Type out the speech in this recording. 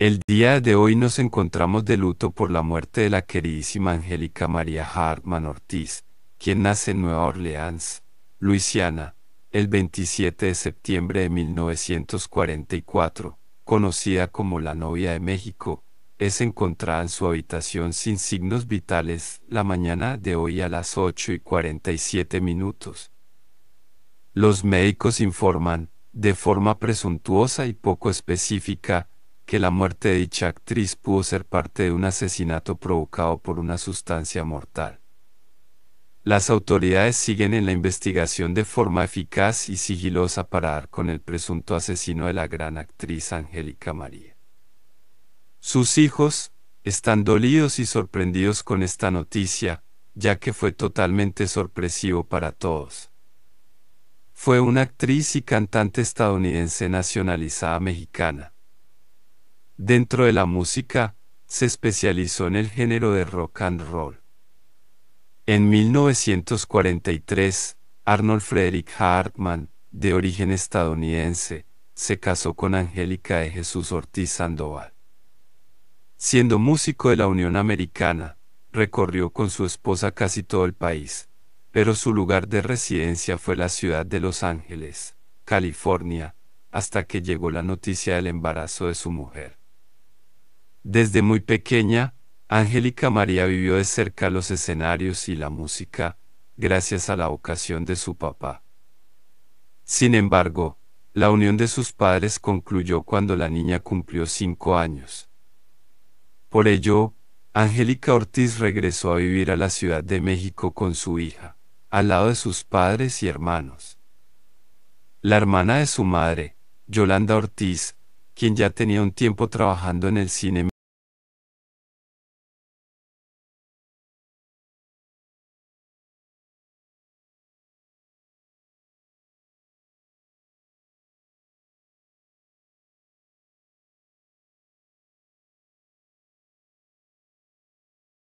El día de hoy nos encontramos de luto por la muerte de la queridísima Angélica María Hartman Ortiz, quien nace en Nueva Orleans, Luisiana, el 27 de septiembre de 1944, conocida como la novia de México, es encontrada en su habitación sin signos vitales la mañana de hoy a las 8 y 47 minutos. Los médicos informan, de forma presuntuosa y poco específica, que la muerte de dicha actriz pudo ser parte de un asesinato provocado por una sustancia mortal. Las autoridades siguen en la investigación de forma eficaz y sigilosa para dar con el presunto asesino de la gran actriz Angélica María. Sus hijos, están dolidos y sorprendidos con esta noticia, ya que fue totalmente sorpresivo para todos. Fue una actriz y cantante estadounidense nacionalizada mexicana Dentro de la música, se especializó en el género de rock and roll. En 1943, Arnold Frederick Hartman, de origen estadounidense, se casó con Angélica de Jesús Ortiz Sandoval. Siendo músico de la Unión Americana, recorrió con su esposa casi todo el país, pero su lugar de residencia fue la ciudad de Los Ángeles, California, hasta que llegó la noticia del embarazo de su mujer. Desde muy pequeña, Angélica María vivió de cerca los escenarios y la música, gracias a la vocación de su papá. Sin embargo, la unión de sus padres concluyó cuando la niña cumplió cinco años. Por ello, Angélica Ortiz regresó a vivir a la Ciudad de México con su hija, al lado de sus padres y hermanos. La hermana de su madre, Yolanda Ortiz, quien ya tenía un tiempo trabajando en el cine